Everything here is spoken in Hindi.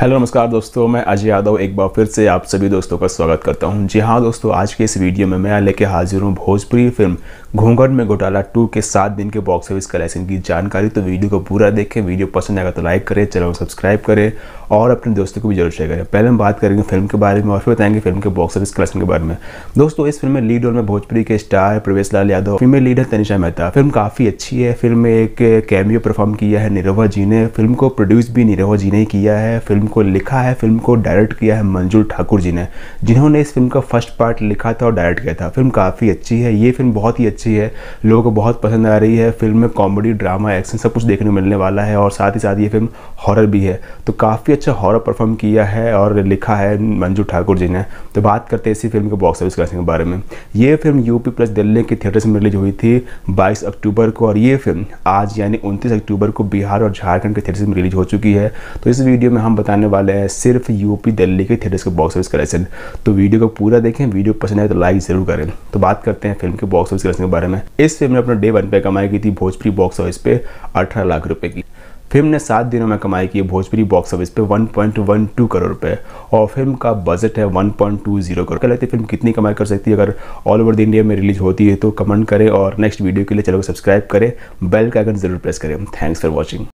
हेलो नमस्कार दोस्तों मैं अजय यादव एक बार फिर से आप सभी दोस्तों का स्वागत करता हूं जी हाँ दोस्तों आज के इस वीडियो में मैं लेके हाजिर हूं भोजपुरी फिल्म घूंघट में घोटाला टू के सात दिन के बॉक्स ऑफिस कलेक्शन की जानकारी तो वीडियो को पूरा देखें वीडियो पसंद आएगा तो लाइक करें चैनल को सब्सक्राइब करें और अपने दोस्तों को भी जरूर शेयर करें पहले हम बात करेंगे फिल्म के बारे में और फिर बताएंगे फिल्म के बॉक्स ऑफिस कलेक्शन के बारे में दोस्तों इस फिल्म में लीड रोल में भोजपुरी के स्टार प्रवेश लाल यादव फिल्म में तनिषा मेहता फिल्म काफ़ी अच्छी है फिल्म में एक कैमियो परफॉर्म किया है निरवा जी ने फिल्म को प्रोड्यूस भी निरवा जी ने किया है फिल्म फिल्म को लिखा है फिल्म को डायरेक्ट किया है मंजूर ठाकुर जी ने जिन्होंने इस फिल्म का फर्स्ट पार्ट लिखा था और डायरेक्ट किया था फिल्म काफ़ी अच्छी है ये फिल्म बहुत ही अच्छी है लोगों को बहुत पसंद आ रही है फिल्म में कॉमेडी ड्रामा एक्शन सब कुछ देखने को मिलने वाला है और साथ ही साथ ये फिल्म हॉरर भी है तो काफ़ी अच्छा हॉरर परफॉर्म किया है और लिखा है मंजू ठाकुर जी ने तो बात करते हैं इसी फिल्म के बॉक्स ऑफिस कलेक्शन के बारे में ये फिल्म यूपी प्लस दिल्ली के थिएटर में रिलीज हुई थी बाईस अक्टूबर को और ये फिल्म आज यानी उनतीस अक्टूबर को बिहार और झारखंड के थिएटर में रिलीज हो चुकी है तो इस वीडियो में हम बताएं आने वाले हैं सिर्फ यूपी दिल्ली के थिएटर्स के बॉक्स ऑफिस कलेक्शन तो वीडियो को पूरा देखें वीडियो पसंद आए तो लाइक जरूर करें तो बात करते हैं फिल्म के बॉक्स ऑफिस कलेक्शन के बारे में इस फिल्म ने अपना डे वन पे कमाई की थी भोजपुरी बॉक्स ऑफिस पे अठारह लाख रुपये की फिल्म ने सात दिनों में कमाई की भोजपुरी बॉक्स ऑफिस पे 1.12 करोड़ रुपए और फिल्म का बजट है 1.20 करोड़ क्या लगती है फिल्म कितनी कमाई कर सकती है अगर ऑल ओवर द इंडिया में रिलीज होती है तो कमेंट करें और नेक्स्ट वीडियो के लिए चैनल को सब्सक्राइब करें बेल का आइकन जरूर प्रेस करें थैंक्स फॉर वॉचिंग